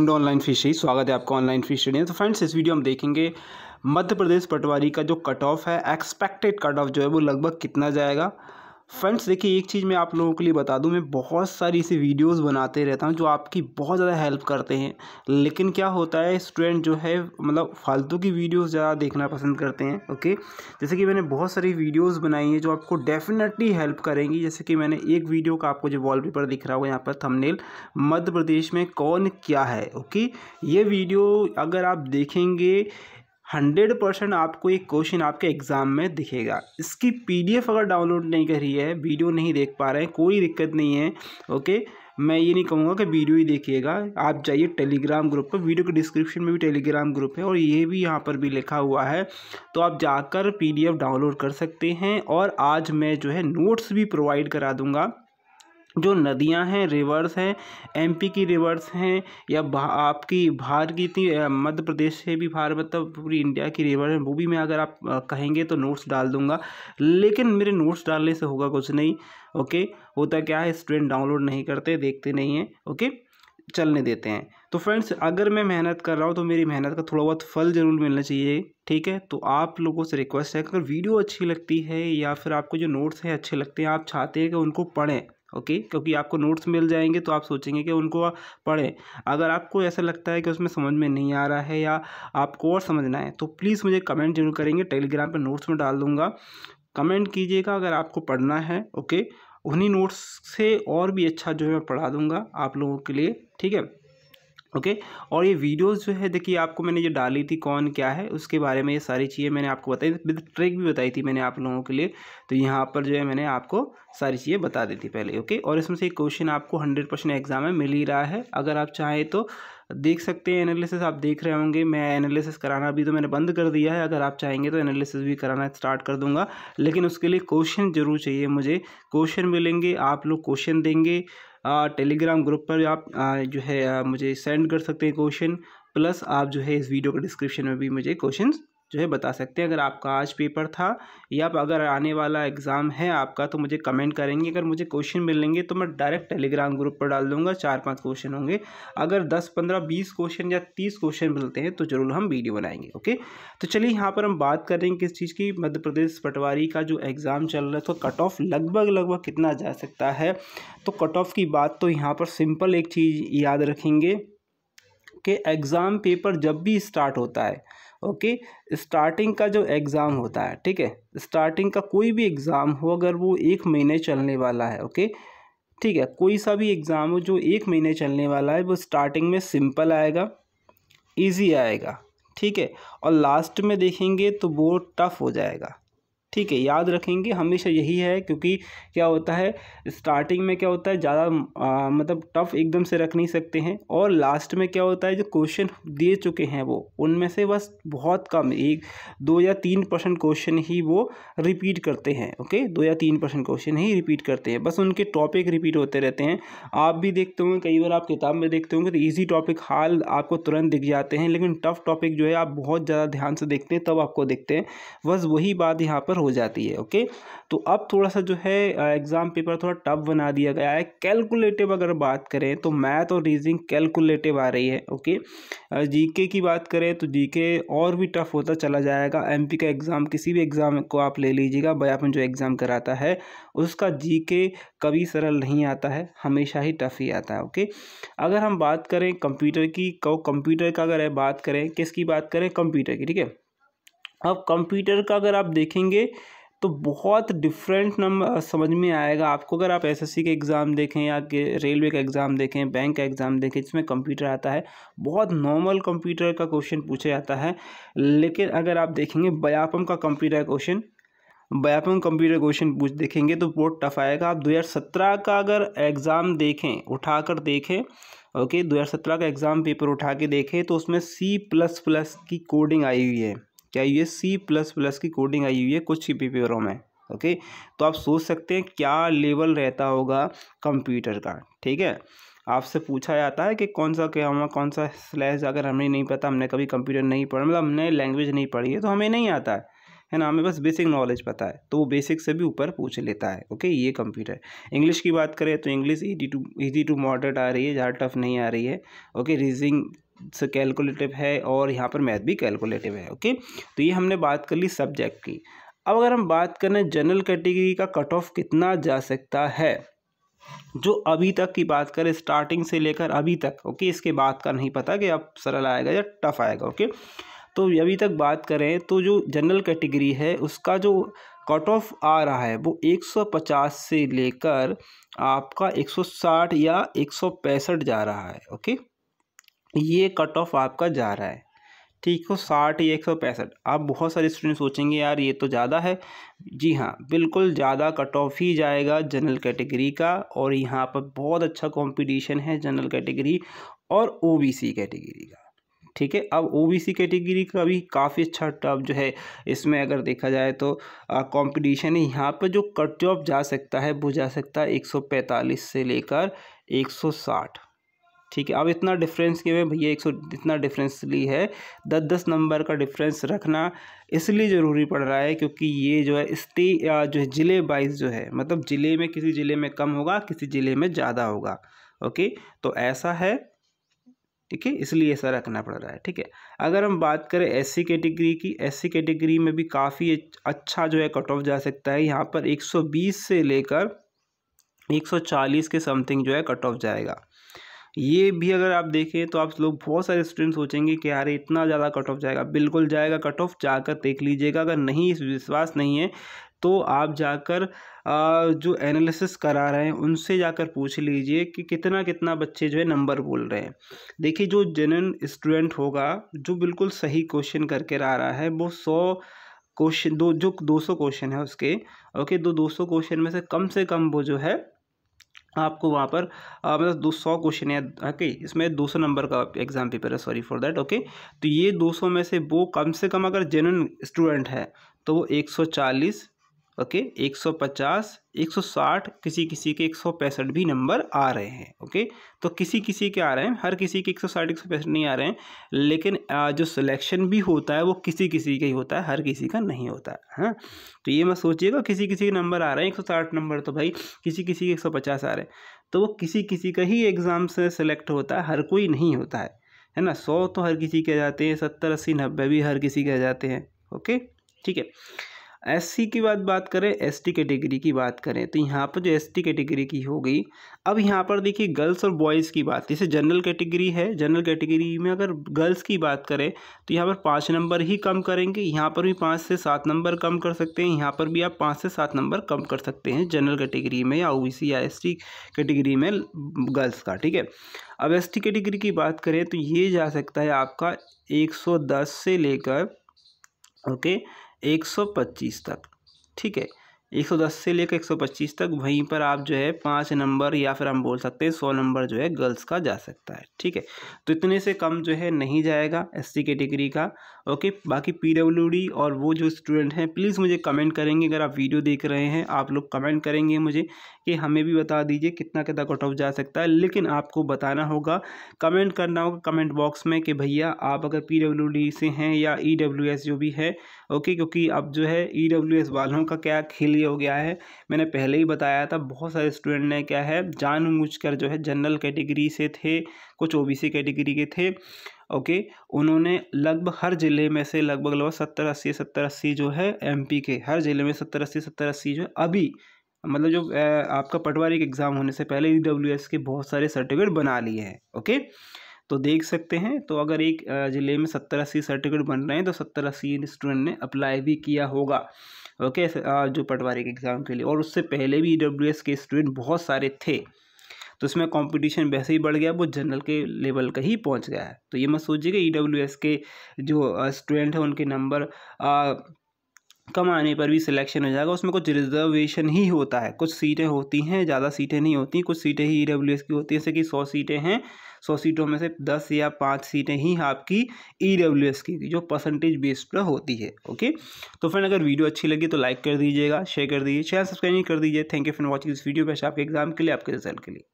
Welcome to online fishery स्वागत है आपका ऑनलाइन फिशरी तो फ्रेंड्स इस वीडियो हम देखेंगे मध्य प्रदेश पटवारी का जो कट ऑफ है एक्सपेक्टेड कट ऑफ जो है वो लगभग कितना जाएगा फ्रेंड्स देखिए एक चीज़ मैं आप लोगों के लिए बता दूं मैं बहुत सारी ऐसी वीडियोस बनाते रहता हूं जो आपकी बहुत ज़्यादा हेल्प करते हैं लेकिन क्या होता है स्टूडेंट जो है मतलब फालतू की वीडियोस ज़्यादा देखना पसंद करते हैं ओके जैसे कि मैंने बहुत सारी वीडियोस बनाई हैं जो आपको डेफिनेटली हेल्प करेंगी जैसे कि मैंने एक वीडियो का आपको जो वॉलपेपर दिख रहा होगा यहाँ पर थमनेल मध्य प्रदेश में कौन क्या है ओके ये वीडियो अगर आप देखेंगे हंड्रेड परसेंट आपको ये क्वेश्चन आपके एग्ज़ाम में दिखेगा इसकी पीडीएफ अगर डाउनलोड नहीं करी है वीडियो नहीं देख पा रहे हैं कोई दिक्कत नहीं है ओके मैं ये नहीं कहूँगा कि वीडियो ही देखिएगा आप जाइए टेलीग्राम ग्रुप पर वीडियो के डिस्क्रिप्शन में भी टेलीग्राम ग्रुप है और ये भी यहाँ पर भी लिखा हुआ है तो आप जाकर पीडीएफ डाउनलोड कर सकते हैं और आज मैं जो है नोट्स भी प्रोवाइड करा दूँगा जो नदियां हैं रिवर्स हैं एमपी की रिवर्स हैं या आपकी बाहर की थी मध्य प्रदेश से भी बाहर मतलब पूरी इंडिया की रिवर है वो भी मैं अगर आप कहेंगे तो नोट्स डाल दूंगा लेकिन मेरे नोट्स डालने से होगा कुछ नहीं ओके होता क्या है स्टूडेंट डाउनलोड नहीं करते देखते नहीं हैं ओके चलने देते हैं तो फ्रेंड्स अगर मैं मेहनत कर रहा हूँ तो मेरी मेहनत का थोड़ा बहुत फल ज़रूर मिलना चाहिए ठीक है तो आप लोगों से रिक्वेस्ट है अगर वीडियो अच्छी लगती है या फिर आपको जो नोट्स हैं अच्छे लगते हैं आप चाहते हैं कि उनको पढ़ें ओके क्योंकि आपको नोट्स मिल जाएंगे तो आप सोचेंगे कि उनको पढ़ें अगर आपको ऐसा लगता है कि उसमें समझ में नहीं आ रहा है या आपको और समझना है तो प्लीज़ मुझे कमेंट जरूर करेंगे टेलीग्राम पर नोट्स में डाल दूँगा कमेंट कीजिएगा अगर आपको पढ़ना है ओके उन्हीं नोट्स से और भी अच्छा जो है मैं पढ़ा दूँगा आप लोगों के लिए ठीक है ओके okay? और ये वीडियोस जो है देखिए आपको मैंने जो डाली थी कौन क्या है उसके बारे में ये सारी चीज़ें मैंने आपको बताई विद ट्रिक भी बताई थी मैंने आप लोगों के लिए तो यहाँ पर जो है मैंने आपको सारी चीज़ें बता दी थी पहले ओके okay? और इसमें से एक क्वेश्चन आपको हंड्रेड परसेंट एग्जाम में मिल ही रहा है अगर आप चाहें तो देख सकते हैं एनालिसिस आप देख रहे होंगे मैं एनालिसिस कराना अभी तो मैंने बंद कर दिया है अगर आप चाहेंगे तो एनालिसिस भी कराना स्टार्ट कर दूंगा लेकिन उसके लिए क्वेश्चन ज़रूर चाहिए मुझे क्वेश्चन मिलेंगे आप लोग क्वेश्चन देंगे टेलीग्राम ग्रुप पर आप आ, जो है आ, मुझे सेंड कर सकते हैं क्वेश्चन प्लस आप जो है इस वीडियो के डिस्क्रिप्शन में भी मुझे क्वेश्चन जो है बता सकते हैं अगर आपका आज पेपर था या अगर आने वाला एग्ज़ाम है आपका तो मुझे कमेंट करेंगे अगर मुझे क्वेश्चन मिलेंगे तो मैं डायरेक्ट टेलीग्राम ग्रुप पर डाल दूंगा चार पाँच क्वेश्चन होंगे अगर दस पंद्रह बीस क्वेश्चन या तीस क्वेश्चन मिलते हैं तो ज़रूर हम वीडियो बनाएंगे ओके तो चलिए यहाँ पर हम बात करेंगे किस चीज़ की मध्य प्रदेश पटवारी का जो एग्ज़ाम चल रहा था तो कट ऑफ लगभग लगभग कितना जा सकता है तो कट ऑफ की बात तो यहाँ पर सिंपल एक चीज़ याद रखेंगे कि एग्ज़ाम पेपर जब भी स्टार्ट होता है ओके स्टार्टिंग का जो एग्ज़ाम होता है ठीक है स्टार्टिंग का कोई भी एग्ज़ाम हो अगर वो एक महीने चलने वाला है ओके ठीक है कोई सा भी एग्ज़ाम हो जो एक महीने चलने वाला है वो स्टार्टिंग में सिंपल आएगा ईजी आएगा ठीक है और लास्ट में देखेंगे तो वो टफ़ हो जाएगा ठीक है याद रखेंगे हमेशा यही है क्योंकि क्या होता है स्टार्टिंग में क्या होता है ज़्यादा मतलब टफ एकदम से रख नहीं सकते हैं और लास्ट में क्या होता है जो क्वेश्चन दे चुके हैं वो उनमें से बस बहुत कम एक दो या तीन परसेंट क्वेश्चन ही वो रिपीट करते हैं ओके दो या तीन परसेंट क्वेश्चन ही रिपीट करते हैं बस उनके टॉपिक रिपीट होते रहते हैं आप भी देखते होंगे कई बार आप किताब में देखते होंगे तो ईजी टॉपिक हाल आपको तुरंत दिख जाते हैं लेकिन टफ टॉपिक जो है आप बहुत ज़्यादा ध्यान से देखते हैं तब आपको देखते हैं बस वही बात यहाँ पर हो जाती है ओके तो अब थोड़ा सा जो है एग्ज़ाम पेपर थोड़ा टफ बना दिया गया है कैलकुलेटिव अगर बात करें तो मैथ और रीजनिंग कैलकुलेटिव आ रही है ओके जीके की बात करें तो जीके और भी टफ होता चला जाएगा एमपी का एग्ज़ाम किसी भी एग्ज़ाम को आप ले लीजिएगा बयापन जो एग्ज़ाम कराता है उसका जी कभी सरल नहीं आता है हमेशा ही टफ ही आता है ओके अगर हम बात करें कंप्यूटर की कंप्यूटर का अगर बात करें किसकी बात करें कंप्यूटर की ठीक है अब कंप्यूटर का अगर आप देखेंगे तो बहुत डिफरेंट नंबर समझ में आएगा आपको अगर आप एसएससी के एग्ज़ाम देखें या कि रेलवे का एग्ज़ाम देखें बैंक का एग्ज़ाम देखें जिसमें कंप्यूटर आता है बहुत नॉर्मल कंप्यूटर का क्वेश्चन पूछा जाता है लेकिन अगर आप देखेंगे बयापम का computer question Vyapam computer question पूछ देखेंगे तो बहुत टफ आएगा आप दो का अगर एग्ज़ाम देखें कर देखें ओके दो का एग्ज़ाम पेपर उठा के देखें तो उसमें सी प्लस प्लस की कोडिंग आई हुई है क्या ये सी प्लस प्लस की कोडिंग आई हुई है कुछ ही पेपरों में ओके तो आप सोच सकते हैं क्या लेवल रहता होगा कंप्यूटर का ठीक है आपसे पूछा जाता है कि कौन सा क्या हुआ कौन सा स्लैश अगर हमें नहीं पता हमने कभी कंप्यूटर नहीं पढ़ा मतलब हमने लैंग्वेज नहीं पढ़ी है तो हमें नहीं आता है है ना हमें बस बेसिक नॉलेज पता है तो वो बेसिक से भी ऊपर पूछ लेता है ओके ये कंप्यूटर इंग्लिश की बात करें तो English easy to easy to moderate आ रही है ज़्यादा टफ नहीं आ रही है ओके रीजिंग से कैलकुलेटिव है और यहाँ पर मैथ भी कैलकुलेटिव है ओके तो ये हमने बात कर ली सब्जेक्ट की अब अगर हम बात करें जनरल कैटेगरी का कट ऑफ कितना जा सकता है जो अभी तक की बात करें स्टार्टिंग से लेकर अभी तक ओके इसके बाद का नहीं पता कि अब सरल आएगा या टफ आएगा ओके तो अभी तक बात करें तो जो जनरल कैटेगरी है उसका जो कट ऑफ आ रहा है वो 150 से लेकर आपका 160 या एक जा रहा है ओके ये कट ऑफ आपका जा रहा है ठीक हो साठ या एक सौ पैंसठ आप बहुत सारे स्टूडेंट सोचेंगे यार ये तो ज़्यादा है जी हाँ बिल्कुल ज़्यादा कट ऑफ ही जाएगा जनरल कैटेगरी का और यहाँ पर बहुत अच्छा कंपटीशन है जनरल कैटेगरी और ओबीसी कैटेगरी का ठीक है अब ओबीसी कैटेगरी का भी काफ़ी अच्छा टॉप जो है इसमें अगर देखा जाए तो कॉम्पिटिशन है यहाँ पर जो कट ऑफ जा सकता है वो जा सकता है पैंतालीस से लेकर साठ ठीक है अब इतना डिफरेंस के में भैया एक सौ इतना डिफरेंस ली है दस दस नंबर का डिफरेंस रखना इसलिए ज़रूरी पड़ रहा है क्योंकि ये जो है स्टे जो है ज़िले वाइज जो है मतलब ज़िले में किसी ज़िले में कम होगा किसी ज़िले में ज़्यादा होगा ओके तो ऐसा है ठीक है इसलिए ऐसा रखना पड़ रहा है ठीक है अगर हम बात करें एस कैटेगरी की एस कैटेगरी में भी काफ़ी अच्छा जो है कट ऑफ जा सकता है यहाँ पर एक से लेकर 140 के समथिंग जो है कट ऑफ जाएगा ये भी अगर आप देखें तो आप लोग बहुत सारे स्टूडेंट सोचेंगे कि यार इतना ज़्यादा कट ऑफ जाएगा बिल्कुल जाएगा कट ऑफ जाकर देख लीजिएगा अगर नहीं विश्वास नहीं है तो आप जाकर जो एनालिसिस करा रहे हैं उनसे जाकर पूछ लीजिए कि कितना कितना बच्चे जो है नंबर बोल रहे हैं देखिए जो जेन्यून स्टूडेंट होगा जो बिल्कुल सही क्वेश्चन करके आ रहा है वो सौ क्वेश्चन दो जो दो सौ क्वेश्चन है उसके ओके दो तो दो सौ क्वेश्चन में से कम से कम वो जो है आपको वहाँ पर मतलब दो सौ क्वेश्चन है ओके इसमें दो सौ नंबर का एग्जाम पेपर है सॉरी फॉर देट ओके तो ये दो सौ में से वो कम से कम अगर जेन स्टूडेंट है तो वो एक सौ चालीस ओके 150 160 किसी किसी के एक भी नंबर आ रहे हैं ओके तो किसी किसी के आ रहे हैं हर किसी के 160 165 नहीं आ रहे हैं लेकिन जो सिलेक्शन भी होता है वो किसी किसी का ही होता है हर किसी का नहीं होता है हाँ तो ये मत सोचिएगा किसी किसी के नंबर आ रहे हैं 160 नंबर तो भाई किसी किसी के 150 आ रहे हैं तो वो किसी किसी का ही एग्ज़ाम से सेलेक्ट होता है हर कोई नहीं होता है है ना सौ तो हर किसी के जाते हैं सत्तर अस्सी नब्बे भी हर किसी के जाते हैं ओके ठीक है एससी की बात बात करें एसटी कैटेगरी की बात करें तो यहाँ पर जो एसटी कैटेगरी की हो गई अब यहाँ पर देखिए गर्ल्स और बॉयज़ की बात जैसे जनरल कैटेगरी है जनरल कैटेगरी में अगर गर्ल्स की बात करें तो यहाँ पर पाँच नंबर ही कम करेंगे यहाँ पर भी पाँच से सात नंबर कम कर सकते हैं यहाँ पर भी आप पाँच से सात नंबर कम कर सकते हैं जनरल कैटेगरी में या ओ या एस कैटेगरी में गर्ल्स का ठीक है अब एस कैटेगरी की बात करें तो ये जा सकता है आपका एक से लेकर ओके एक सौ पच्चीस तक ठीक है एक सौ दस से लेकर एक सौ पच्चीस तक वहीं पर आप जो है पाँच नंबर या फिर हम बोल सकते हैं सौ नंबर जो है गर्ल्स का जा सकता है ठीक है तो इतने से कम जो है नहीं जाएगा एससी कैटेगरी का ओके बाकी पीडब्ल्यूडी और वो जो स्टूडेंट हैं प्लीज़ मुझे कमेंट करेंगे अगर आप वीडियो देख रहे हैं आप लोग कमेंट करेंगे मुझे कि हमें भी बता दीजिए कितना कितना कट ऑफ जा सकता है लेकिन आपको बताना होगा कमेंट करना होगा कमेंट बॉक्स में कि भैया आप अगर पी डब्ल्यू डी से हैं या ई डब्ल्यू एस जो भी है ओके क्योंकि अब जो है ई डब्ल्यू एस वालों का क्या खेल हो गया है मैंने पहले ही बताया था बहुत सारे स्टूडेंट ने क्या है जान कर जो है जनरल कैटेगरी से थे कुछ ओ बी सी कैटेगरी के थे ओके okay, उन्होंने लगभग हर ज़िले में से लगभग लगभग सत्तर अस्सी सत्तर अस्सी जो है एमपी के हर ज़िले में सत्तर अस्सी सत्तर अस्सी जो है अभी मतलब जो आपका पटवारी के एग्ज़ाम होने से पहले ई e के बहुत सारे सर्टिफिकेट बना लिए हैं ओके तो देख सकते हैं तो अगर एक ज़िले में सत्तर अस्सी सर्टिफिकेट बन रहे हैं तो सत्तर अस्सी स्टूडेंट ने अप्लाई भी किया होगा ओके जो पटवारी के एग्ज़ाम के लिए और उससे पहले भी ई e के स्टूडेंट बहुत सारे थे तो इसमें कंपटीशन वैसे ही बढ़ गया वो जनरल के लेवल का ही पहुंच गया है तो ये मत सोचिएगा ई e के जो स्टूडेंट हैं उनके नंबर कम आने पर भी सिलेक्शन हो जाएगा उसमें कुछ रिजर्वेशन ही होता है कुछ सीटें होती हैं ज़्यादा सीटें नहीं होती कुछ सीटें ही ई e की होती हैं जैसे कि सौ सीटें हैं सौ सीटों में से दस या पाँच सीटें ही आपकी ई e की जो परसेंटेज बेस पर होती है ओके तो फ्रेंड अगर वीडियो अच्छी लगी तो लाइक कर दीजिएगा शेयर कर दीजिए चैनल सब्सक्राइब कर दीजिए थैंक यू फॉर वॉचिंग इस वीडियो पर आपके एग्जाम के लिए आपके रिजल्ट के लिए